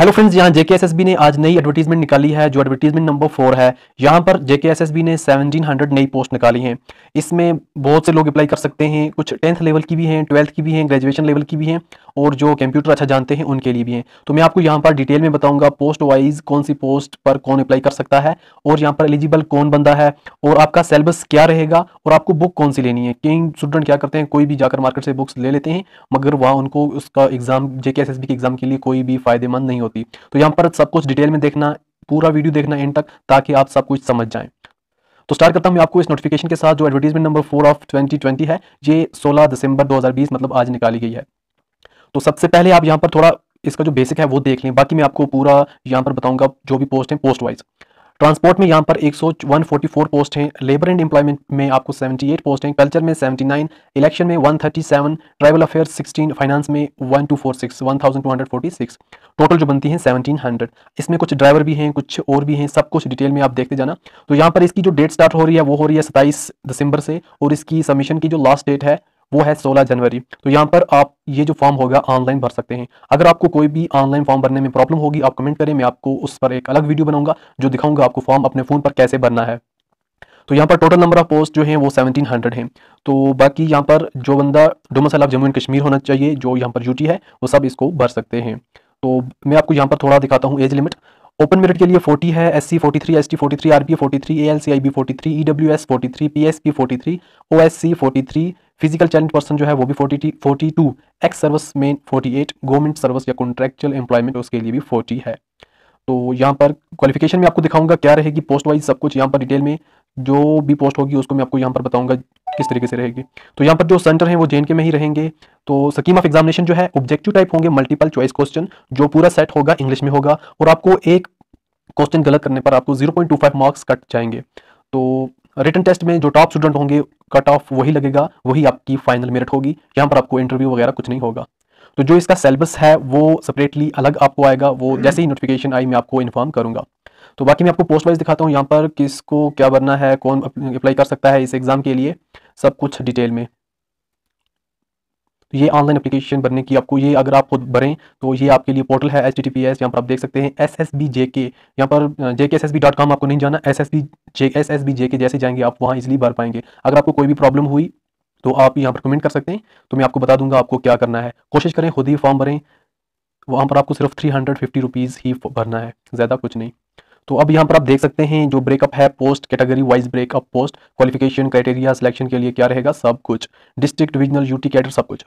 Hello friends यहाँ जेके S ने आज नई एडवर्टीजमेंट निकाली है जो एडवर्टीजमेंट नंबर फोर है यहाँ पर जेके एस ने 1700 नई पोस्ट निकाली हैं इसमें बहुत से लोग अप्लाई कर सकते हैं कुछ टेंथ लेवल की भी हैं ट्वेल्थ की भी हैं ग्रेजुएशन लेवल की भी हैं और जो कंप्यूटर अच्छा जानते हैं उनके लिए भी हैं तो मैं आपको यहाँ पर डिटेल में बताऊँगा पोस्ट वाइज कौन सी पोस्ट पर कौन अप्लाई कर सकता है और यहाँ पर एलिजिबल कौन बंदा है और आपका सेलेबस क्या रहेगा और आपको बुक कौन सी लेनी है कई स्टूडेंट क्या करते हैं कोई भी जाकर मार्केट से बुक्स ले लेते हैं मगर वहाँ उनको उसका एग्जाम जे के एग्जाम के लिए कोई भी फायदेमंद नहीं नहीं होती तो यहाँ पर सब कुछ डिटेल में देखना पूरा वीडियो देखना एंड तक ताकि आप सब कुछ समझ जाए तो स्टार्ट करता हूं आपको इस नोटिफिकेशन के साथ जो advertisement number four of twenty है ये सोलह दिसंबर 2020 मतलब आज निकाली गई है तो सबसे पहले आप यहां पर थोड़ा इसका जो बेसिक है वो देख लें बाकी मैं आपको पूरा यहां पर बताऊंगा जो भी पोस्ट है पोस्ट वाइज ट्रांसपोर्ट में यहाँ पर एक सौ पोस्ट हैं लेबर एंड एम्प्लॉयमेंट में आपको 78 पोस्ट हैं कल्चर में 79 इलेक्शन में 137 ट्राइबल अफेयर 16 फाइनेंस में 1246 1246 टोटल जो बनती हैं 1700 इसमें कुछ ड्राइवर भी हैं कुछ और भी हैं सब कुछ डिटेल में आप देखते जाना तो यहाँ पर इसकी जो डेट स्टार्ट हो रही है वो हो रही है सत्ताईस दिसंबर से और इसकी सबमिशन की जो लास्ट डेट है वो है 16 जनवरी तो यहाँ पर आप ये जो फॉर्म होगा ऑनलाइन भर सकते हैं अगर आपको कोई भी ऑनलाइन फॉर्म भरने में प्रॉब्लम होगी आप कमेंट करें मैं आपको उस पर एक अलग वीडियो बनाऊंगा जो दिखाऊंगा आपको फॉर्म अपने फ़ोन पर कैसे भरना है तो यहाँ पर टोटल नंबर ऑफ पोस्ट जो है वो 1700 है तो बाकी यहाँ पर जो बंदा domicile of Jammu and Kashmir होना चाहिए जो यहाँ पर ड्यूटी है वो सब इसको भर सकते हैं तो मैं आपको यहाँ पर थोड़ा दिखाता हूँ एज लिमिट ओपन मेरिट के लिए 40 है S C forty three S T forty three R P forty three A L C I B forty three E W S forty three P S P forty three O S C forty three physical challenge person जो है वो भी forty forty two ex service में forty eight government service या contractual employment उसके लिए भी forty है तो यहाँ पर क्वालिफिकेशन में आपको दिखाऊंगा क्या रहेगी पोस्ट वाइज सब कुछ यहाँ पर डिटेल में जो भी पोस्ट होगी उसको मैं आपको यहाँ पर बताऊंगा किस तरीके से रहेगी तो यहाँ पर जो सेंटर है वो जे के में ही रहेंगे तो स्कीम ऑफ एग्जामिनेशन जो है ऑब्जेक्टिव टाइप होंगे मल्टीपल चॉइस क्वेश्चन जो पूरा सेट होगा इंग्लिश में होगा और आपको एक क्वेश्चन गलत करने पर आपको जीरो मार्क्स कट जाएंगे तो रिटर्न टेस्ट में जो टॉप स्टूडेंट होंगे कट ऑफ वही लगेगा वही आपकी फाइनल मेरिट होगी यहाँ पर आपको इंटरव्यू वगैरह कुछ नहीं होगा तो जो इसका सिलेबस है वो सेपरेटली अलग आपको आएगा वो हम्म। जैसे ही नोटिफिकेशन आई मैं आपको इन्फॉर्म करूँगा तो बाकी मैं आपको पोस्ट वाइज दिखाता हूँ यहाँ पर किसको क्या बनना है कौन अप्लाई कर सकता है इस एग्ज़ाम के लिए सब कुछ डिटेल में तो ये ऑनलाइन एप्लीकेशन बनने की आपको ये अगर आप खुद भरें तो ये आपके लिए पोर्टल है एच टी पी एस यहाँ पर आप देख सकते हैं एस एस बी जे के यहाँ पर J K S S B dot com आपको नहीं जाना S S B J S S B J K जैसे जाएंगे आप वहाँ इजिली भर पाएंगे अगर आपको कोई भी प्रॉब्लम हुई तो आप यहाँ पर कमेंट कर सकते हैं तो मैं आपको बता दूंगा आपको क्या करना है कोशिश करें खुद ही फॉर्म भरें वहाँ पर आपको सिर्फ थ्री हंड्रेड फिफ्टी रुपीज़ ही भरना है ज़्यादा कुछ नहीं तो अब यहाँ पर आप देख सकते हैं जो ब्रेकअप है post category wise breakup post qualification criteria selection के लिए क्या रहेगा सब कुछ डिस्ट्रिक्ट रीजनल यूटी कैडर सब कुछ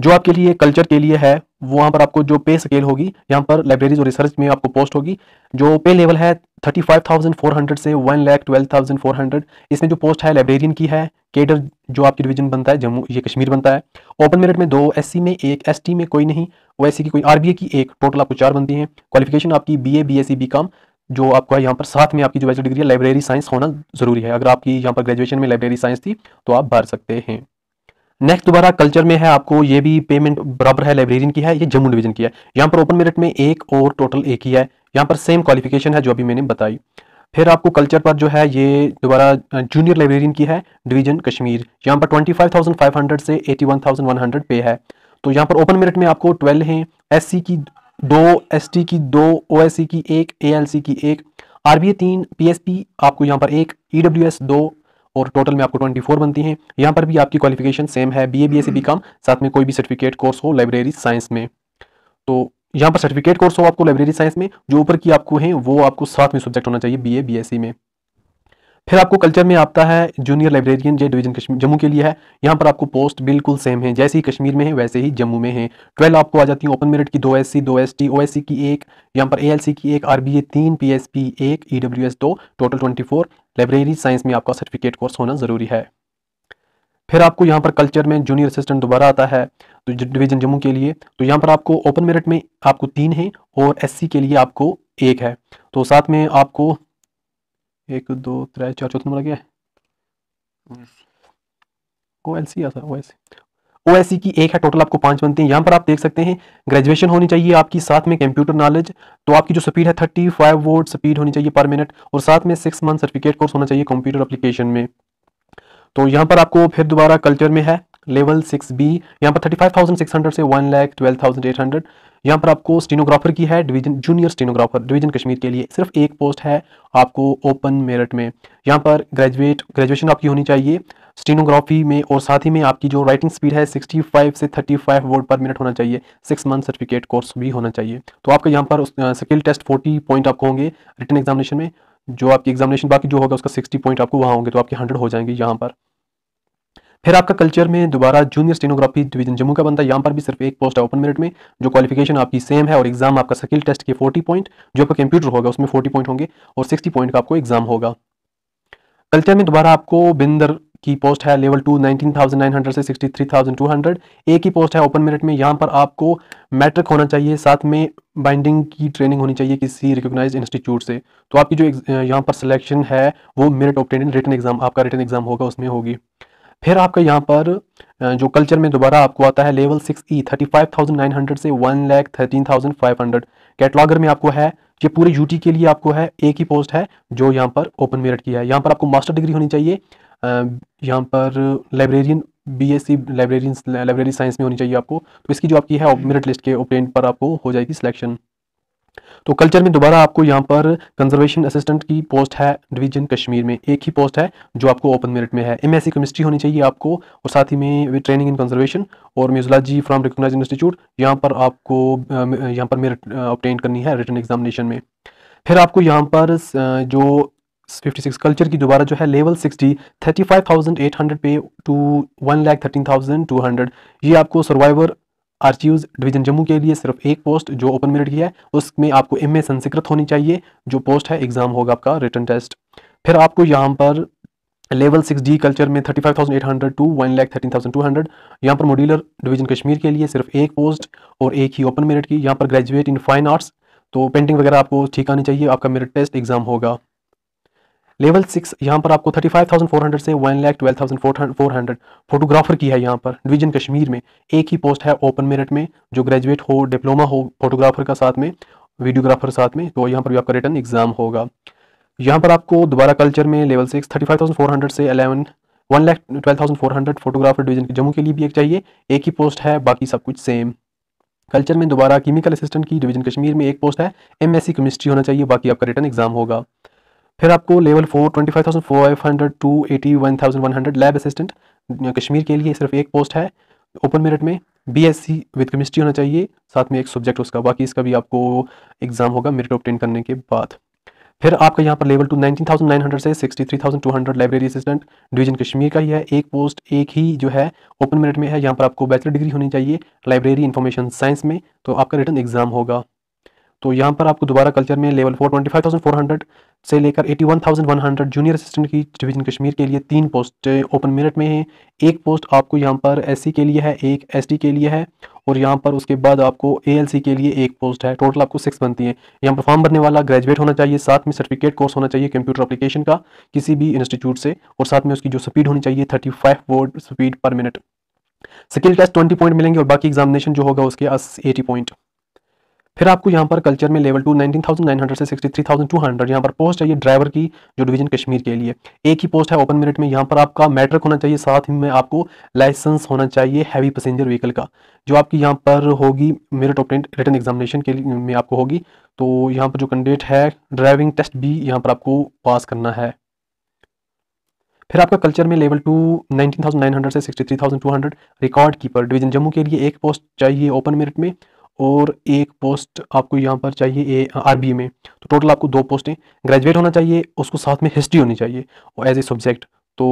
जो आपके लिए कल्चर के लिए है वो वहाँ पर आपको जो पे स्केल होगी यहाँ पर लाइब्रेरीज और रिसर्च में आपको पोस्ट होगी जो पे लेवल है thirty five thousand four hundred से one lakh twelve thousand four hundred इसमें जो पोस्ट है लाइब्रेरियन की है केडर जो आपकी डिवीजन बनता है जम्मू ये कश्मीर बनता है ओपन मेरिट में दो एस में एक एस में कोई नहीं ओ की कोई आरबीए की एक टोटल आपको चार बनती है क्वालिफिकेशन आपकी बीए बी बीकॉम जो है यहाँ पर साथ में आपकी जो बैचलर डिग्री है लाइब्रेरी साइंस होना जरूरी है अगर आपकी यहाँ पर ग्रेजुएशन में लाइब्रेरी साइंस थी तो आप भर सकते हैं नेक्स्ट दोबारा कल्चर में है आपको ये भी पेमेंट बराबर है लाइब्रेरियन की है ये जम्मू डिवीजन की है यहाँ पर ओपन मेरिट में एक और टोटल एक ही है यहाँ पर सेम क्वालिफिकेशन है जो अभी मैंने बताई फिर आपको कल्चर पर जो है ये दोबारा जूनियर लाइब्रेरियन की है डिवीजन कश्मीर यहाँ पर twenty five five thousand hundred से eighty one one thousand hundred pay है तो यहाँ पर ओपन मेरिट में आपको ट्वेल्व हैं सी की दो टी की दो सी की एक एएलसी की एक आर ए तीन पी आपको यहाँ पर एक ई डब्ल्यू एस दो और टोटल में आपको 24 बनती हैं यहाँ पर भी आपकी क्वालिफिकेशन सेम है B A B S B com साथ में कोई भी सर्टिफिकेट कोर्स हो लाइब्रेरी साइंस में तो यहाँ पर सर्टिफिकेट कोर्स हो आपको लाइब्रेरी साइंस में जो ऊपर की आपको है वो आपको साथ में सब्जेक्ट होना चाहिए B A B S C में फिर आपको कल्चर में आता है junior librarian J division Kashmir Jammu के लिए है यहाँ पर आपको पोस्ट बिल्कुल सेम है जैसे ही कश्मीर में है वैसे ही जम्मू में है ट्वेल्व आपको आ जाती है ओपन मेरिट की दो एस सी दो S T O S C की एक यहाँ पर ए एल सी की एक आर बी ए तीन पी एस पी एक ई डब्ल्यू एस दो total twenty four library science में आपका सर्टिफिकेट कोर्स होना ज़रूरी है फिर आपको यहाँ पर कल्चर में जूनियर असिस्टेंट दोबारा आता है तो डिवीजन जम्मू के लिए तो यहाँ पर आपको ओपन मेरिट में आपको तीन है और सी के लिए आपको एक है तो साथ में आपको एक दो त्रै चार चौथा नंबर आ गया ओ एल सी आता O S O S C की एक है टोटल आपको पांच बनती है यहाँ पर आप देख सकते हैं ग्रेजुएशन होनी चाहिए आपकी साथ में कंप्यूटर नॉलेज तो आपकी जो स्पीड है थर्टी फाइव वोट स्पीड होनी चाहिए पर मिनट और साथ में सिक्स मंथ सर्टिफिकेट कोर्स होना चाहिए कंप्यूटर एप्लीकेशन में तो यहाँ पर आपको फिर दोबारा कल्चर में है लेवल सिक्स बी यहाँ पर thirty five thousand six hundred से one lakh twelve thousand eight hundred यहाँ पर आपको स्टेनोग्राफर की है division junior stenographer division Kashmir के लिए सिर्फ एक पोस्ट है आपको ओपन मेरिट में यहाँ पर ग्रेजुएट ग्रेजुएशन आपकी होनी चाहिए स्टेनोग्राफी में और साथ ही में आपकी जो राइटिंग स्पीड है 65 से 35 वर्ड पर मिनट होना चाहिए सिक्स मंथ सर्टिफिकेट कोर्स भी होना चाहिए तो आपका यहाँ पर स्किल टेस्ट फोर्टी पॉइंट आपको होंगे रिटर्न एग्जामिनेशन में जो आपकी एग्जामिनेशन बाकी जो होगा उसका सिक्सटी पॉइंट आपको वहाँ होंगे तो आपके हंड्रेड हो जाएंगे यहाँ पर फिर आपका कल्चर में दोबारा जूनियर स्टेनोग्राफी डिवीजन जम्मू का बनता है यहाँ पर भी सिर्फ एक पोस्ट है ओपन मेरिट में जो क्वालिफिकेशन आपकी सेम है और एग्जाम आपका स्किल टेस्ट के 40 पॉइंट जो आपका कंप्यूटर होगा उसमें 40 पॉइंट होंगे और 60 पॉइंट का आपको एग्जाम होगा कल्चर में दोबारा आपको बिंदर की पोस्ट है level two nineteen thousand nine hundred से sixty three thousand two hundred एक ही पोस्ट है ओपन मेरिट में यहाँ पर आपको मैट्रिक होना चाहिए साथ में बाइंडिंग की ट्रेनिंग होनी चाहिए किसी रिकोगनाइज इंस्टीट्यूट से तो आपकी जो यहाँ पर सिलेक्शन है वो मेरिट ऑप्टेन रिटर्न एग्जाम आपका रिटर्न एग्जाम होगा उसमें होगी फिर आपका यहाँ पर जो कल्चर में दोबारा आपको आता है level six E thirty five thousand nine hundred से one lakh thirteen thousand five hundred cataloguer में आपको है ये पूरे यूटी के लिए आपको है एक ही पोस्ट है जो यहाँ पर ओपन मेरिट की है यहाँ पर आपको मास्टर डिग्री होनी चाहिए यहाँ पर librarian B S C library library science में होनी चाहिए आपको तो इसकी जो आपकी है मेरिट लिस्ट के ओपेंट पर आपको हो जाएगी सिलेक्शन तो कल्चर में दोबारा आपको यहाँ पर कंजर्वेशन असिस्टेंट की पोस्ट है डिवीजन कश्मीर में एक ही पोस्ट है जो आपको ओपन मेरिट में है एम केमिस्ट्री होनी चाहिए आपको और साथ ही में ट्रेनिंग इन कंजर्वेशन और म्यूजोलॉजी फ्राम रिकोगनाइज इंस्टीट्यूट यहाँ पर आपको यहाँ पर मेरिट ऑप्टेन करनी है रिटर्न एग्जामिनेशन में फिर आपको यहाँ पर जो 56 कल्चर की दोबारा जो है level 60 35,800 pay two one lakh thirteen thousand two hundred ये आपको सर्वाइवर आर डिवीजन जम्मू के लिए सिर्फ एक पोस्ट जो ओपन मेरिट की है उसमें आपको एम ए संस्कृत होनी चाहिए जो पोस्ट है एग्जाम होगा आपका रिटर्न टेस्ट फिर आपको यहाँ पर लेवल सिक्स डी कल्चर में thirty five thousand eight hundred two one lakh thirteen thousand two hundred यहाँ पर मॉड्यूलर डिवीजन कश्मीर के लिए सिर्फ एक पोस्ट और एक ही ओपन मेरिट की यहाँ पर ग्रेजुएट इन फाइन आर्ट्स तो पेंटिंग वगैरह आपको ठीक आनी चाहिए आपका मेरिट टेस्ट एग्जाम होगा लेवल सिक्स यहाँ पर आपको thirty five thousand four hundred से one lakh twelve thousand four hundred photographer की है यहाँ पर डिवीजन कश्मीर में एक ही पोस्ट है ओपन मेरिट में जो ग्रेजुएट हो डिप्लोमा हो फोटोग्राफर का साथ में वीडियोग्राफर साथ में तो यहाँ पर भी आपका रिटर्न एग्जाम होगा यहाँ पर आपको दोबारा कल्चर में level six thirty five thousand four hundred से eleven one lakh twelve thousand four hundred photographer division Jammu के लिए भी एक चाहिए एक ही पोस्ट है बाकी सब कुछ सेम कल्चर में दोबारा केमिकल असिस्टेंट की डिवीजन कश्मीर में एक पोस्ट है एमएससी केमिस्ट्री होना चाहिए बाकी आपका रिटर्न एग्जाम होगा फिर आपको level four twenty five thousand five hundred to eighty one thousand one hundred lab assistant Kashmir के लिए सिर्फ एक पोस्ट है ओपन मेरिट में B S C with chemistry होना चाहिए साथ में एक सब्जेक्ट उसका बाकी इसका भी आपको एग्ज़ाम होगा मेरिट ऑप्टेन करने के बाद फिर आपका यहाँ पर level two nineteen thousand nine hundred से sixty three thousand two hundred library assistant division Kashmir का ही है एक पोस्ट एक ही जो है ओपन मेरिट में है यहाँ पर आपको बैचलर डिग्री होनी चाहिए लाइब्रेरी इन्फॉर्मेशन साइंस में तो आपका रिटर्न एग्ज़ाम होगा तो यहाँ पर आपको दोबारा कल्चर में level four twenty five thousand four hundred से लेकर eighty one thousand one hundred junior assistant की डिवीजन कश्मीर के लिए तीन पोस्ट ओपन मेरिट में है एक पोस्ट आपको यहाँ पर सी के लिए है एक टी के लिए है और यहाँ पर उसके बाद आपको सी के लिए एक पोस्ट है टोटल आपको सिक्स बनती है यहाँ पर फॉर्म भरने वाला ग्रेजुएट होना चाहिए साथ में सर्टिफिकेट कोर्स होना चाहिए कंप्यूटर अप्लीकेशन का किसी भी इंस्टीट्यूट से और साथ में उसकी जो स्पीड होनी चाहिए thirty five word speed per minute skill test twenty point मिलेंगे और बाकी एग्जामिनेशन जो होगा उसके एटी पॉइंट फिर आपको यहाँ पर कल्चर में लेवल टू नाइनटीन से सिक्सटी थ्री यहाँ पर पोस्ट है ये ड्राइवर की जो डिवीजन कश्मीर के लिए एक ही पोस्ट है ओपन मेरिट में यहाँ पर आपका मैट्रिक होना चाहिए साथ ही में आपको लाइसेंस होना चाहिए हैवी पैसेंजर व्हीकल का जो आपकी यहाँ पर होगी मेरिट ऑप्टेंट रिटर्न एग्जामिनेशन के लिए में आपको होगी तो यहाँ पर जो कैंडिडेट है ड्राइविंग टेस्ट भी यहाँ पर आपको पास करना है फिर आपका कल्चर में लेवल टू 19,900 से 63,200 रिकॉर्ड कीपर डिवीजन जम्मू के लिए एक पोस्ट चाहिए ओपन मेरिट में और एक पोस्ट आपको यहाँ पर चाहिए आर में तो टोटल आपको दो पोस्टें ग्रेजुएट होना चाहिए उसको साथ में हिस्ट्री होनी चाहिए और एज ए सब्जेक्ट तो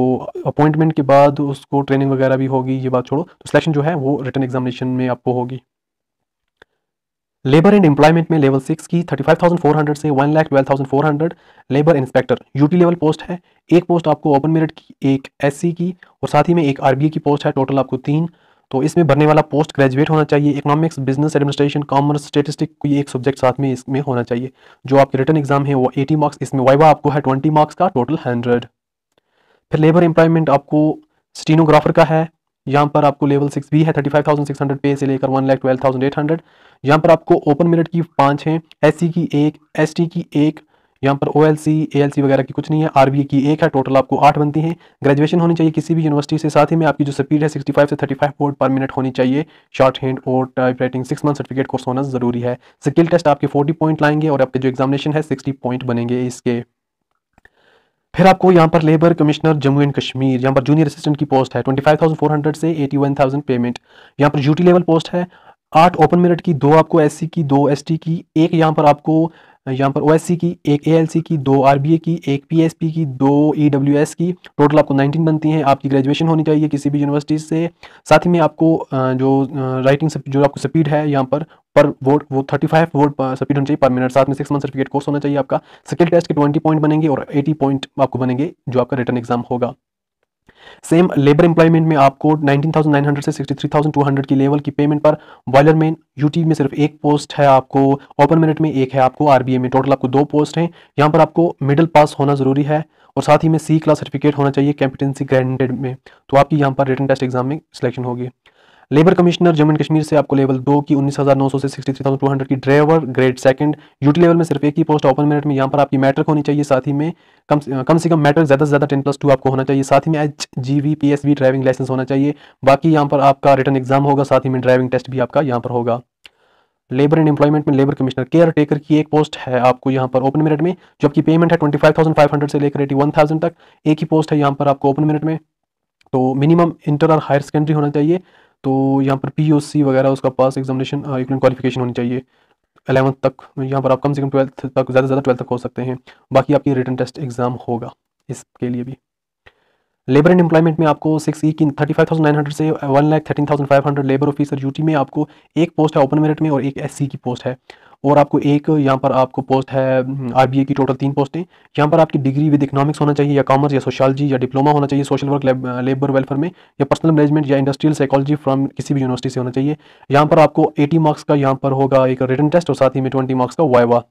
अपॉइंटमेंट के बाद उसको ट्रेनिंग वगैरह भी होगी ये बात छोड़ो तो सिलेक्शन जो है वो रिटर्न एग्जामिनेशन में आपको होगी लेबर एंड एम्प्लॉयमेंट में लेवल सिक्स की thirty five thousand four hundred से one lakh twelve thousand four hundred labour inspector UT level post है एक पोस्ट आपको ओपन मेरिट की एक एससी की और साथ ही में एक आरबीए की पोस्ट है टोटल आपको तीन तो इसमें भरने वाला पोस्ट ग्रेजुएट होना चाहिए economics business administration commerce statistic कोई एक सब्जेक्ट साथ में इसमें होना चाहिए जो आपके रिटर्न एग्जाम है वो एटी मार्क्स इसमें वाइवा आपको है ट्वेंटी मार्क्स का टोटल हंड्रेड फिर लेबर एम्प्लॉयमेंट आपको स्टीनोग्राफर का है यहाँ पर आपको लेवल सिक्स भी है thirty five thousand six hundred pay से लेकर one lakh twelve thousand eight hundred यहाँ पर आपको ओपन मेरिट की पाँच हैं एस e की एक एस की एक यहाँ पर ओ एल सी ए एल सी वगैरह की कुछ नहीं है आर बी की एक है टोटल आपको आठ बनती हैं ग्रेजुएशन होनी चाहिए किसी भी यूनिवर्सिटी से साथ ही में आपकी जो स्पीड है सिक्सटी फाइव से थर्टी फाइव पर मिनट होनी चाहिए शॉर्ट हैंड और type writing six month certificate course होना जरूरी है स्किल टेस्ट आपके फोर्टी पॉइंट लाएंगे और आपके जो एग्जामिनेशन है सिक्सटी पॉइंट बनेंगे इसके फिर आपको यहाँ पर labour commissioner Jammu and Kashmir यहाँ पर जूनियर असिस्टेंट की पोस्ट है 25,400 से 81,000 पेमेंट यहाँ पर ड्यूटी लेवल पोस्ट है आठ ओपन मेरिट की दो आपको एस की दो एस की एक यहाँ पर आपको यहाँ पर ओ की एक ए की दो आर की एक पी की दो ई e की टोटल आपको 19 बनती हैं आपकी ग्रेजुएशन होनी चाहिए किसी भी यूनिवर्सिटी से साथ ही में आपको जो राइटिंग जो आपको स्पीड है यहाँ पर पर वोट वो 35 फाइव वोट स्पीड होनी चाहिए पर मिनट साथ में सिक्स मंथ सर्टिफिकेट कोर्स होना चाहिए आपका स्किल टेस्ट के ट्वेंटी पॉइंट बनेंगे और एटी पॉइंट आपको बनेंगे जो आपका रिटर्न एग्जाम होगा सेम लेबर एम्प्लॉयमेंट में आपको 19,900 से 63,200 की लेवल की पेमेंट पर बॉयलर मैन यूटी में सिर्फ एक पोस्ट है आपको ओपन मेरिट में एक है आपको आरबीए में टोटल आपको दो पोस्ट हैं यहाँ पर आपको मिडिल पास होना ज़रूरी है और साथ ही में सी क्लास सर्टिफिकेट होना चाहिए कैंपिटेंसी ग्रांटेड में तो आपकी यहाँ पर रिटर्न टेस्ट एग्जाम में सिलेक्शन होगी लेबर कमिश्नर जम्मू कश्मीर से आपको लेवल दो की उन्नीस हजार नौ सौ से सिक्सटी थ्री टू हंड्रेड की driver grade second UT level में सिर्फ एक ही पोस्ट ओपन मेरिट में यहाँ पर आपकी मैट्रिक होनी चाहिए साथ ही में कम कम से कम मैट्रिक ज़्यादा से ज़्यादा टेन प्लस टू आपको होना चाहिए साथ ही में H G V P S V driving licence होना चाहिए बाकी यहाँ पर आपका रिटर्न एग्जाम होगा साथ ही में ड्राइविंग टेस्ट भी आपका यहाँ पर होगा लेबर एंड एम्प्लॉयमेंट में लेबर कमिश्नर केयर टेकर की एक पोस्ट है आपको यहाँ पर ओपन मेरिट में जो आपकी पेमेंट है twenty five thousand five hundred से लेकर एटी वन थाउजेंड तक एक ही पोस्ट है यहाँ पर आपको ओपन मेरिट में तो मिनिमम इंटर और हायर सेकेंडरी होना चाहिए तो यहाँ पर पी वगैरह उसका पास एग्जामिनेशन क्वालिफिकेशन होनी चाहिए अलेवंथ तक यहाँ पर आप कम से कम ट्वेल्थ तक ज़्यादा से ज़्यादा ट्वेल्थ तक हो सकते हैं बाकी आपकी रिटर्न टेस्ट एग्ज़ाम होगा इसके लिए भी लेबर एंड एम्प्लॉयमेंट में आपको सिक्स ई e की thirty five thousand nine hundred से one lakh thirteen thousand five hundred labour officer UT में आपको एक पोस्ट है ओपन मेरिट में और एक एससी की पोस्ट है और आपको एक यहाँ पर आपको पोस्ट है आरबीए की टोटल तीन पोस्टें यहाँ पर आपकी डिग्री विद इकोनॉमिक्स होना चाहिए या कॉमर्स या सोशलॉजी या डिप्लोमा होना चाहिए सोशल वर्क लेबर वेलफेयर में या पर्सनल मैनेजमेंट या इंडस्ट्रियल साइकोलॉजी फ्रॉम किसी भी यूनिवर्सिटी से होना चाहिए यहाँ पर आपको एटी मार्क्स का यहाँ पर होगा एक रिटर्न टेस्ट और साथ ही में ट्वेंटी मार्क्स का वाइवा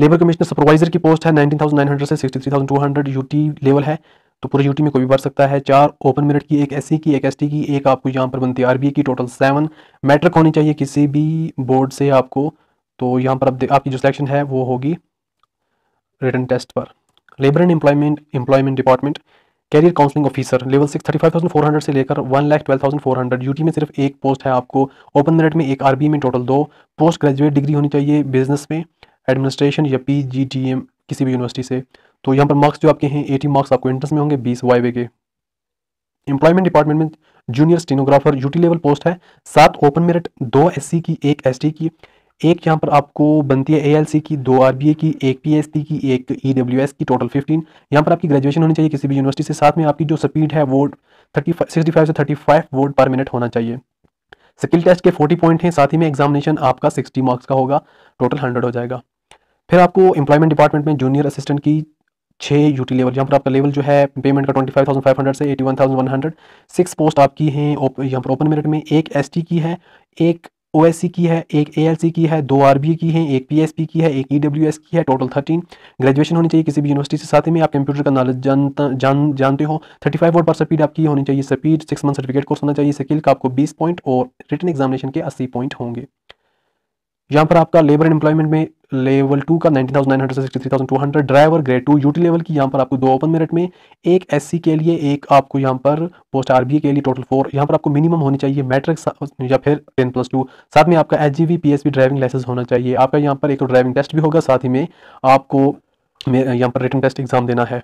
लेबर कमिश्नर सुपरवाइजर की पोस्ट है नाइनटीन से सिक्सटी यूटी लेवल है तो पूरे यूटी में कोई भी भर सकता है चार ओपन मेरिट की एक एससी e की एक एसटी की एक आपको यहाँ पर बनती है आरबीए की टोटल सेवन मैट्रिक होनी चाहिए किसी भी बोर्ड से आपको तो यहाँ पर अब आपकी जो सिलेक्शन है वो होगी रिटर्न टेस्ट पर labour and employment employment department career counselling officer level six thirty five thousand four hundred से लेकर one lakh twelve thousand four hundred UT में सिर्फ एक पोस्ट है आपको ओपन मेरिट में एक आरबी में टोटल दो पोस्ट ग्रेजुएट डिग्री होनी चाहिए बिजनेस में एडमिनिस्ट्रेशन या पी जी टी एम किसी भी यूनिवर्सिटी से तो यहाँ पर मार्क्स जो आपके हैं एटी मार्क्स आपको इंट्रेंस में होंगे बीस वे के एम्प्लॉयमेंट डिपार्टमेंट में junior stenographer UT level post है सात ओपन मेरिट दो सी की एक टी की एक यहाँ पर आपको बनती है एएलसी की दो आरबीए की एक पीएसटी की एक ईडब्ल्यूएस e की टोटल 15 यहाँ पर आपकी ग्रेजुएशन होनी चाहिए किसी भी यूनिवर्सिटी से साथ में आपकी जो स्पीड है वो थर्टी सिक्सटी फाइव से थर्टी फाइव वोट पर मिनट होना चाहिए स्किल टेस्ट के फोर्टी पॉइंट हैं साथ ही में एग्जामिनेशन आपका सिक्सटी मार्क्स का होगा टोटल हंड्रेड हो जाएगा फिर आपको एम्प्लॉयमेंट डिपार्टमेंट में जूनियर असिस्टेंट की छः यूटी लेवल यहाँ पर आपका लेवल जो है पेमेंट का twenty five thousand five hundred से eighty one thousand one hundred six post आपकी हैं यहाँ पर ओपन मेरिट में एक एसटी की है एक ओ की है एक ए की है दो आर की है एक पी की है एक ई e की है टोटल थर्टीन ग्रेजुएशन होनी चाहिए किसी भी यूनिवर्सिटी से साथ ही में आप कंप्यूटर का नॉलेज जानता जान जानते हो थर्टी फाइव वर्ड पर स्पीड आपकी होनी चाहिए speed six month certificate course होना चाहिए स्किल का आपको बीस पॉइंट और रिटर्न एग्जामिनेशन के अस्सी पॉइंट होंगे यहाँ पर आपका लेबर एंड एम्प्लॉयमेंट में लेवल टू का ninety thousand nine hundred sixty thousand two hundred driver grade two UT level की यहाँ पर आपको दो ओपन मेरिट में एक एससी के लिए एक आपको यहाँ पर पोस्ट आरबीए के लिए टोटल फोर यहाँ पर आपको मिनिमम होनी चाहिए मैट्रिक या फिर टेन प्लस टू साथ में आपका H G V P S B driving licence होना चाहिए आपका यहाँ पर एक ड्राइविंग तो टेस्ट भी होगा साथ ही में आपको यहाँ पर रिटर्न टेस्ट एग्जाम देना है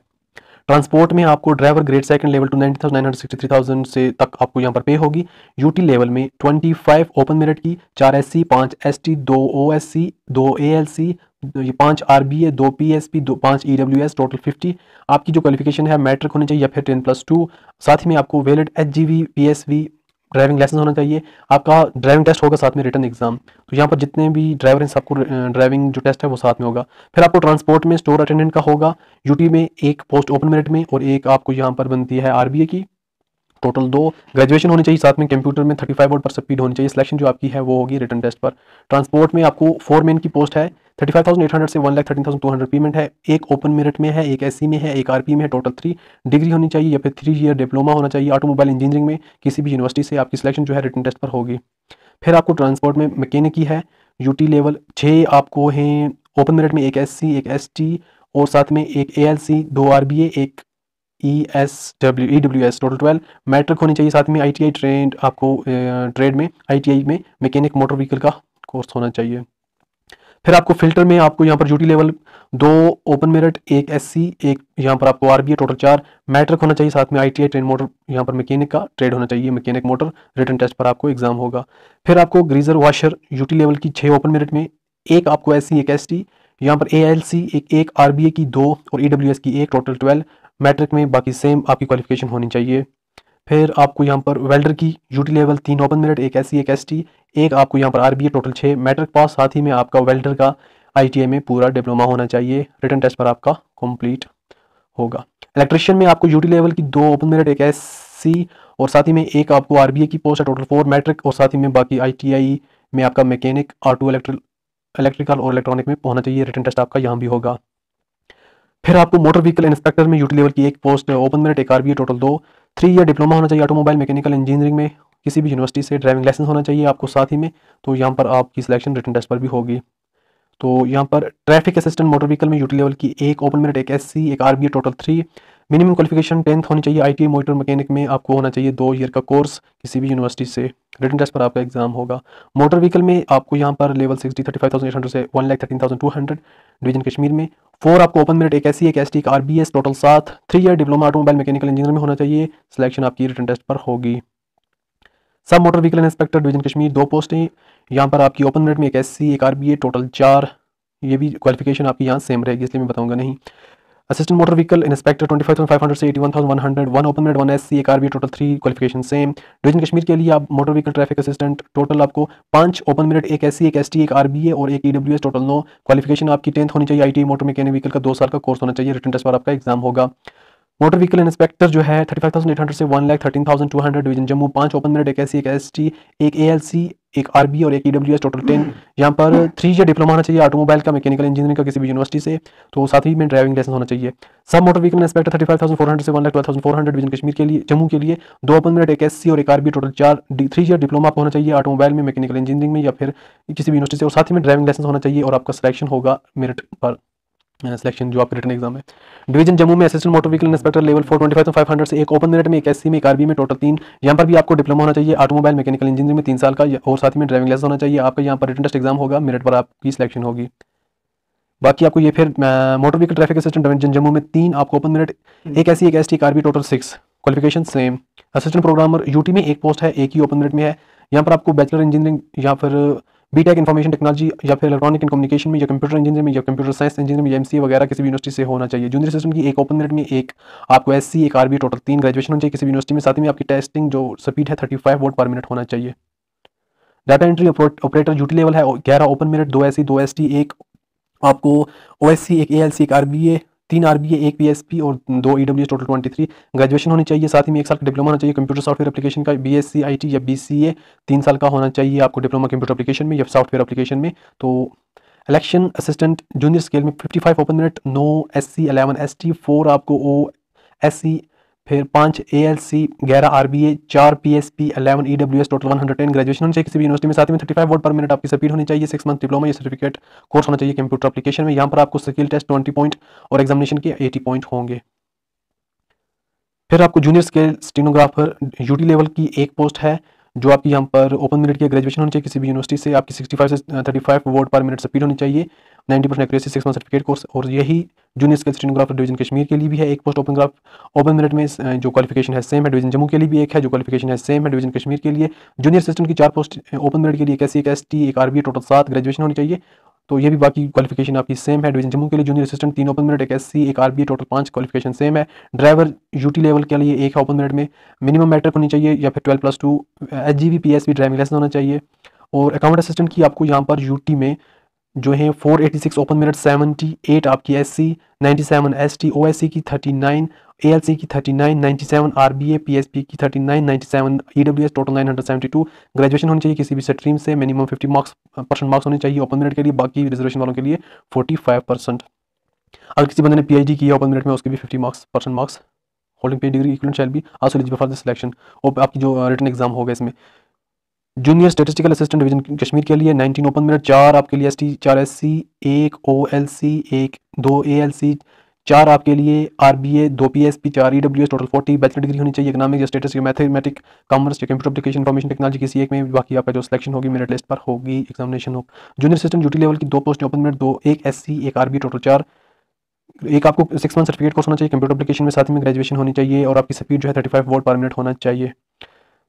ट्रांसपोर्ट में आपको driver grade second level two ninety thousand nine hundred sixty three thousand से तक आपको यहाँ पर पे होगी यूटी लेवल में ट्वेंटी फाइव ओपन मेरिट की चार एस सी पाँच एस टी दो ओ एस सी दो ए एल सी पाँच आर बी ए दो पी एस पी दो पाँच E W S total fifty आपकी जो क्वालिफिकेशन है मैट्रिक होनी चाहिए या फिर टेन प्लस टू साथ ही में आपको valid H G V P S V driving licence होना चाहिए आपका ड्राइविंग टेस्ट होगा साथ में रिटर्न एग्जाम तो यहाँ पर जितने भी ड्राइवर हैं सबको ड्राइविंग जो टेस्ट है वो साथ में होगा फिर आपको ट्रांसपोर्ट में स्टोर अटेंडेंट का होगा यूटी में एक पोस्ट ओपन मेरिट में और एक आपको यहाँ पर बनती है आरबीए की टोटल दो ग्रेजुएशन होनी चाहिए साथ में कंप्यूटर में थर्टी फाइव वोट पर स्पीड होनी चाहिए सिलेक्शन जो आपकी है वो होगी रिटर्न टेस्ट पर ट्रांसपोर्ट में आपको फोर मेन की पोस्ट है thirty five thousand eight hundred से one lakh thirteen thousand two hundred payment है एक ओपन मेरिट में है एक एससी में है एक आरपी में है टोटल थ्री डिग्री होनी चाहिए या फिर थ्री ईयर डिप्लोमा होना चाहिए ऑटोमोबाइल इंजीनियरिंग में किसी भी यूनिवर्सिटी से आपकी सिलेक्शन जो है रिटर्न टेस्ट पर होगी फिर आपको ट्रांसपोर्ट में मैकेनिक की है यूटी लेवल छः आपको हैं ओपन मेरिट में एक एस एक एस और साथ में एक ए दो आर एक E S W E W S total twelve matric होनी चाहिए साथ में आई टी आई ट्रेड आपको ट्रेड में आई टी आई में मैकेनिक मोटर व्हीकल का कोर्स होना चाहिए फिर आपको फिल्टर में आपको यहाँ पर ड्यूटी लेवल दो ओपन मेरिट एक एस सी एक यहाँ पर आपको आर बी ए टोटल चार मैट्रिक होना चाहिए साथ में I T I train motor यहाँ पर मैकेनिक का ट्रेड होना चाहिए मैकेनिक मोटर रिटर्न टेस्ट पर आपको एग्जाम होगा फिर आपको ग्रीजर वाशर ड्यूटी लेवल की छः ओपन मेरिट में एक आपको एस सी एक एस टी यहाँ पर ए एल सी एक आर बी ए की दो और ई डब्ल्यू एस की एक टोटल ट्वेल्व मैट्रिक में बाकी सेम आपकी क्वालिफिकेशन होनी चाहिए फिर आपको यहाँ पर वेल्डर की ड्यूटी लेवल तीन ओपन मेरिट एक एस एक एस एक आपको यहाँ पर आर टोटल छः मैट्रिक पास साथ ही में आपका वेल्डर का आई में पूरा डिप्लोमा होना चाहिए रिटर्न टेस्ट पर आपका कंप्लीट होगा इलेक्ट्रिशियन में आपको यूटी लेवल की दो ओपन मेरिट एक एस और साथ ही में एक आपको आर की पोस्ट है टोटल फोर मैट्रिक और साथ ही में बाकी आई में आपका मैकेनिक आटो इलेक्ट्रिकल और इलेक्ट्रॉनिक में होना चाहिए रिटर्न टेस्ट आपका यहाँ भी होगा फिर आपको मोटर व्हीकल इंस्पेक्टर में यूटी लेवल की एक पोस्ट है ओपन मेरिट एक आरबीए टोटल दो थ्री ईयर डिप्लोमा होना चाहिए ऑटोमोबाइल मैकेनिकल इंजीनियरिंग में किसी भी यूनिवर्सिटी से ड्राइविंग लाइसेंस होना चाहिए आपको साथ ही में तो यहाँ पर आपकी सिलेक्शन रिटर्न टेस्ट पर भी होगी तो यहाँ पर ट्रैफिक असिस्टेंट मोटर व्हीकल में यूटी लेवल की एक ओपन मेरिट एक एस एक R total three minimum qualification tenth होनी चाहिए आई टी मोटर मैकेनिक में आपको होना चाहिए दो ईयर का कोर्स किसी भी यूनिवर्सिटी से रिटर्न टेस्ट पर आपका एग्जाम होगा मोटर व्हीकल में आपको यहाँ पर level sixty thirty five thousand eight hundred से one lakh thirteen thousand two hundred division Kashmir में फोर आपको ओपन मेरिट एक एस एक S T R B S total सात three year diploma automobile mechanical engineer में होना चाहिए सिलेक्शन आपकी रिटर्न टेस्ट पर होगी सब motor vehicle inspector division Kashmir दो पोस्टें यहाँ पर आपकी ओपन मेरिट में एक एस सी एक आर बी ए टोटल चार ये भी क्वालिफिकेशन आपकी यहाँ सेम रहेगी इसलिए मैं बताऊंगा नहीं assistant motor vehicle inspector 25500 से five one open merit one S C एक RB total three qualification same division Kashmir के लिए आप motor vehicle traffic assistant total आपको पांच ओपन मेरिट एक एस एक एस एक आरबीए और एक ईडब्ल्यूएस टोटल नो क्वालिफिकेशन आपकी टेंथ होनी चाहिए आईटी मोटर मैकेनिक व्हीकल का दो साल का कोर्स होना चाहिए रिटर्न टेस्ट पर आपका एग्जाम होगा मोटर व्हीकल इंस्पेक्टर जो है thirty five thousand eight hundred से one lakh thirteen thousand two hundred division Jammu पांच ओपन मेरिट एक एस एक एस टी एक ए एल एक आर बी और एक ई एस टोटल टेन यहाँ पर थ्री ईयर डिप्लोमा होना चाहिए ऑटोमोबाइल का मैकेनिकल इंजीनियरिंग का किसी भी यूनिवर्सिटी से तो साथ ही में ड्राइविंग लाइसेंस होना चाहिए सब motor vehicle inspector thirty five thousand four hundred से one lakh twelve thousand four hundred division Kashmir के लिए जम्मू के लिए दो ओपन मेरिट एक एस और एक आरबी टोटल चार थ्री ईयर डिप्लोमा होना चाहिए ऑटोमोबाइल में मैकेनिकल इंजीनियरिंग में या फिर किसी भी यूनिवर्सिटी से और साथ ही में ड्राइविंग लाइसेंस होना चाहिए और आपका सिलेक्शन होगा मेरिट पर सिलेक्शन जो आपके रिटर्न एग्जाम है डिवीजन जम्मू में assistant motor vehicle inspector level four twenty five five hundred से एक ओपन मेरिट में एक एस में एक आरबी में टोटल तीन यहाँ पर भी आपको डिप्लोमा होना चाहिए ऑटोमोबाइल मैकेनिकल इंजीनियरिंग में तीन साल का और साथ में ड्राइविंग लाइसेंस होना चाहिए आपका यहाँ पर रिटर्न टेस्ट एग्जाम होगा मेरिट पर आपकी सिलेक्शन होगी बाकी आपको ये फिर motor vehicle traffic assistant division Jammu में तीन आपको ओपन मेरिट हम्म। एक एस एक S T RB total six qualification same assistant programmer UT में एक पोस्ट है एक ही ओपन मेरिट में है यहाँ पर आपको बैचलर इंजीनियरिंग या फिर बी टेक इन्फॉर्मेशन टेक्नोलॉजी या फिर इलेक्ट्रॉनिक एंड कम्युनिकेशन में या कंप्यूटर इंजीनियर में या कंप्यूटर साइंस इंजीनियर में या एमसीए वगैरह किसी भी यूनिवर्सिटी से होना चाहिए जूनियर सिस्टम की एक ओपन रेट में एक आपको एस सी एक आरबी टोटल तीन ग्रेजुएशन होना चाहिए किसी यूनिवर्सिटी में साथ ही में आपकी टेस्टिंग जो स्पीड है थर्टी फाइव वोट पर मिनट होना चाहिए data entry operator duty level है ग्यारह ओपन मेरिट दो एस सी दो एस टी एक आपको ओ एस सी एक ए एल सी एक आर बी ए तीन आर बी एक बी और दो E W total twenty three graduation होनी चाहिए साथ ही में एक साल का डिप्लोमा होना चाहिए कंप्यूटर सॉफ्टवेयर एप्लीकेशन का B S C I T या बी सी ए तीन साल का होना चाहिए आपको डिप्लोमा कंप्यूटर एप्लीकेशन में या सॉफ्टवेयर एप्लीकेशन में तो इलेक्शन असिस्टेंट जूनियर स्केल में fifty five open minute no S C eleven S T four आपको ओ एस सी फिर पांच ए एल सी ग्यारह आर बी ए चार P S P eleven E W S total one hundred ten graduation होनी चाहिए किसी भी यूनिवर्सिटी में साथ में thirty five word per minute आपकी स्पीड होनी चाहिए सिक्स मंथ डिप्लोमा या सर्टिफिकेट कोर्स होना चाहिए कंप्यूटर एप्लीकेशन में यहाँ पर आपको स्किल टेस्ट ट्वेंटी पॉइंट और एग्जामिनेशन के एटी पॉइंट होंगे फिर आपको junior scale stenographer UT level की एक पोस्ट है जो आपकी यहाँ पर ओपन मिनट की ग्रेजुएशन होनी चाहिए किसी भी यूनिवर्सिटी से आपकी 65 से 35 वर्ड पर मिनट स्पीड होनी चाहिए 90 percent accuracy six month certificate course और यही junior skill stenographer division Kashmir के लिए भी है एक पोस्ट ओपन ग्राफ ओपन मिनट में uh, जो क्वालिफिकेशन है सेम है डिवीजन जम्मू के लिए भी एक है जो क्वालिफिकेशन है सेम है डिवीजन कश्मीर के लिए जूनियर असिस्टेंट की चार पोस्ट ओपन मिनट के लिए एक एस एक एस टी एक आर बी टोटल सात ग्रेजुएशन होनी चाहिए तो ये भी बाकी क्वालिफिकेशन आपकी सेम है डिवीजन जम्मू के लिए जूनियर असिस्टेंट तीन ओपन मिनट एक एस सी एक आरबीए टोटल पांच क्वालिफिकेशन सेम है ड्राइवर यूटी लेवल के लिए एक है ओपन मिनट में मिनिमम मैट्रिक होनी चाहिए या फिर twelve plus two H G B P S B driving licence होना चाहिए और अकाउंट असिस्टेंट की आपको यहाँ पर यू में जो है फोर ओपन मिनट 78 आपकी एस सी एसटी सेवन की थर्टी एल सी की thirty nine seven R B A P S P की thirty nine seven E W S total two graduation होनी चाहिए किसी भी स्ट्रीम से minimum fifty marks percent marks होने चाहिए ओपन मिनट के लिए बाकी रिजर्वेशन वालों के लिए फोर्टी फाइव परसेंट अगर किसी बंद ने पी एच डी किया ओपन मिनट में उसके भी fifty marks percent marks holding P degree equivalent shall भी आज एलिजिबल फॉर द सिलेक्शन आपकी जो रिटर्न uh, एग्जाम होगा इसमें junior statistical assistant division Kashmir के लिए 19 ओपन मिनट चार आपके लिए एस टी चार एस सी एक ओ एल सी एक दो ए एल सी चार आपके लिए आर बी ए दो पी एस पी चार E W S total forty bachelor degree होनी चाहिए इकोनॉमिक स्टेटस या मैथमेटिक कॉमर्स या कंप्यूटर एप्लीकेशन इफॉर्मेशन टेक्नोलॉजी किसी एक में बाकी आपका जो सिलेक्शन होगी मेरिट लिस्ट पर होगी एग्जामिनेशन हो जूनियर असिस्टेंट ड्यूटी लेवल की दो पोस्ट ओपन मेरिट दो एक एस सी एक आर बी टोटल चार एक आपको सिक्स मंथ सर्टिफिकेट कोर्स होना चाहिए कंप्यूटर एप्लीकेशन में साथ में ग्रेजुएशन होनी चाहिए और आपकी स्पीड जो है थर्टी फाइव वोट पर मिनट होना चाहिए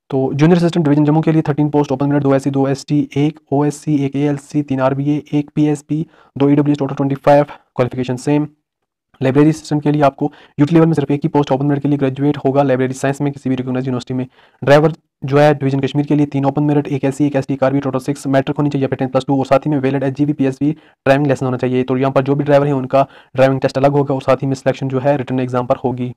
तो जूनियर असिस्टेंट डिवीजन जम्मू के लिए थर्टीन पोस्ट ओपन मिनट दो एस सी दो एस टी एक ओ एस सी एक ए एल सी तीन आर बी ए एक पी एस पी दो E W total twenty five qualification same library assistant के लिए आपको यूथ लेवल में सिर्फ एक ही पोस्ट ओपन मेरिट के लिए ग्रेजुएट होगा लाइब्रेरी साइंस में किसी भी रिकॉग्नाइज यूनिवर्सिटी में ड्राइवर जो है डिवीजन कश्मीर के लिए तीन ओपन मेरिट एक एस एक एस टी कार भी टोटल सिक्स मैट्रिक होनी चाहिए टेन प्लस टू और साथ ही में valid H G B P S driving licence होना चाहिए तो यहाँ पर जो भी ड्राइवर है उनका ड्राइविंग टेस्ट अलग होगा और साथ ही में सिलेक्शन जो है रिटर्न एग्जाम पर होगी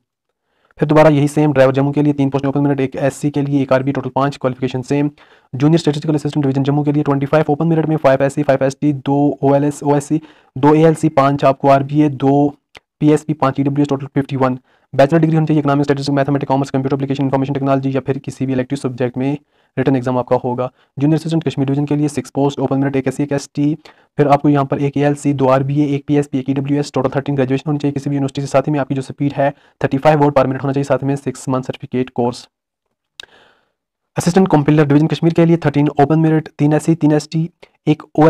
फिर दोबारा यही सेम ड्राइवर जम्मू के लिए तीन पोस्ट ओपन मेरिट एक एससी के लिए एक आरबी टोटल पांच qualification same junior statistical assistant division Jammu के लिए ट्वेंटी फाइव ओपन मेरिट में फाइव एससी फाइव एसटी दो ओएलएस ओएससी e, दो एएलसी पांच आपको आरबीए दो पी एस पी पाँच E W S total fifty one bachelor degree होनी चाहिए economic statistics mathematic commerce computer application information technology या फिर किसी भी इलेक्ट्रिक सब्जेक्ट में रिटर्न एग्जाम आपका होगा जूनियर असिस्टेंट कश्मीर डिवीजन के लिए सिक्स पोस्ट ओपन मेरिट एक एस एक एस टी फिर आपको यहाँ पर एक एल सी दो आर बी ए एक पी एस पी एक E W S total thirteen graduation होनी चाहिए किसी भी यूनिवर्सिटी से साथ ही में आपकी जो स्पीड है थर्टी फाइव वोट पर मिनट होना चाहिए साथ में six month certificate course assistant compiler division Kashmir के लिए थर्टीन ओपन मेरिट तीन एस तीन एस एक ओ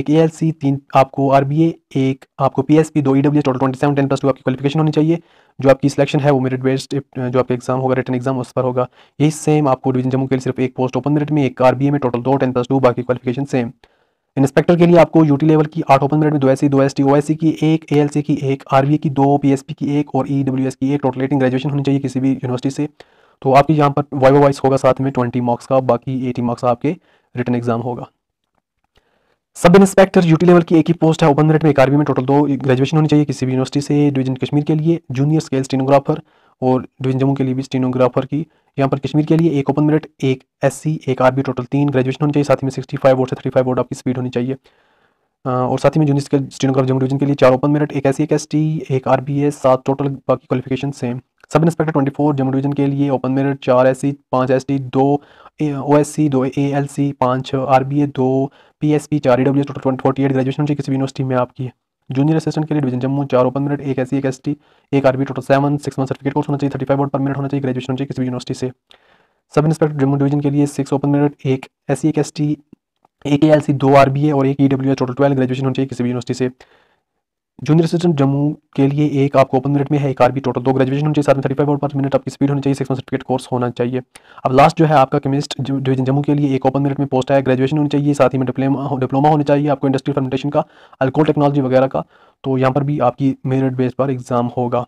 एक ए तीन आपको आर एक आपको पी दो E W total twenty seven ten plus two आपकी क्वालिफिकेशन होनी चाहिए जो आपकी सिलेक्शन है वो मेरिट बेस्ड जो आपका एग्जाम होगा रिटर्न एग्जाम उस पर होगा यही सेम आपको डिवीजन जम्मू के लिए सिर्फ एक पोस्ट ओपन मेरिट में एक आर में टोटल दो टेन प्लस टू बाकी क्वालिफिकेशन सेम इंस्पेक्टर के लिए आपको यूटी लेवल की आठ ओपन मेरिट में दो एस दो S T O S C की एक ए एल सी की एक आर की दो पी एस पी की एक और ई e एस की एक टोटल रेटिंग ग्रेजुएशन होनी चाहिए किसी भी यूनिवर्सिटी से तो आपके यहाँ पर वाइवा वाइस होगा साथ में ट्वेंटी मार्क्स का बाकी एटी मार्क्स आपके रिटर्न एग्जाम होगा सब इंस्पेक्टर यूटी लेवल की एक ही पोस्ट है ओपन रेट में एक आरबी में टोटल दो ग्रेजुएशन होनी चाहिए किसी भी यूनिवर्सिटी से डिवीजन कश्मीर के लिए जूनियर स्केल स्टेनोग्राफर और डिवीजन जम्मू के लिए भी स्टेनोग्राफर की यहाँ पर कश्मीर के लिए एक ओपन मेरिट एक एससी एक आरबी टोटल तीन ग्रेजुएशन होनी चाहिए साथ में सिक्सटी फाइव वोट से थर्टी फाइव वोट आपकी स्पीड होनी चाहिए और साथ ही में junior scale stenographer Jammu division के लिए चार ओपन मेरिट एक एस एक एस टी एक आर बी एस सात टोटल बाकी qualification same sub inspector twenty four Jammu division के लिए ओपन मेरिट चार एस सी पाँच एस टी दो ओ एस सी दो ए एल सी पाँच आर बी ए दो पी एस पी चार E W total forty eight graduation किसी यूनिवर्सिटी में आपकी है जूनियर असिस्टेंट के लिए डिवीजन जम्मू चार ओपन मेरिट एक एस सी एक एस टी एक R B total seven six month certificate course होना चाहिए थर्टी फाइव वोट पर मिनट होना चाहिए ग्रेजुएशन चाहिए किसी भी यूनिवर्सिटी से सब इंस्पेक्टर जम्मू डिवीजन के लिए सिक्स ओपन मेरिट एक एस सी एक एस टी एक ए एल सी दो आर बी ए और एक E W S total twelve graduation होनी चाहिए किसी यूनिवर्सिटी से जूनियर असिस्टेंट जम्मू के लिए एक आपको ओपन मिनट में है एक आरबी टोटल दो ग्रेजुएशन होनी चाहिए साथ में थर्टी फाइव आउट पर मिनट आपकी स्पीड होनी चाहिए सिक्स सर्टिफिकेट कोर्स होना चाहिए अब लास्ट जो है आपका केमिस्ट डिवीजन जम्मू के लिए एक ओपन मिनट में पोस्ट है ग्रेजुएशन होनी चाहिए साथ ही में डिप्लोमा डिप्लोमा होना चाहिए आपको इंडस्ट्रियल फाउंडेशन का अल्कोल टेक्नोलॉजी वगैरह का तो यहाँ पर भी आपकी मेरिट बेस पर एग्जाम होगा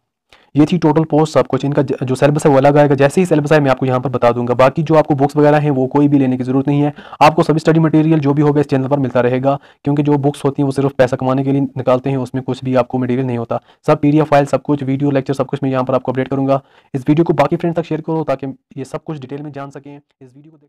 ये थी टोटल पोस्ट सब कुछ इनका जो सिलेबस है वो अलग आएगा जैसे ही सिलेबस है मैं आपको यहाँ पर बता दूंगा बाकी जो आपको बुक्स वगैरह हैं वो कोई भी लेने की जरूरत नहीं है आपको सभी स्टडी मटेरियल जो भी होगा इस चैनल पर मिलता रहेगा क्योंकि जो बुक्स होती हैं वो सिर्फ पैसा कमाने के लिए निकालते हैं उसमें कुछ भी आपको मटेरियल नहीं होता सब पी फाइल सब कुछ वीडियो लेक्चर सब कुछ मैं यहाँ पर आपको अपडेट करूँगा इस वीडियो को बाकी फ्रेंड तक शेयर करो ताकि ये सब कुछ डिटेल में जान सकें इस वीडियो को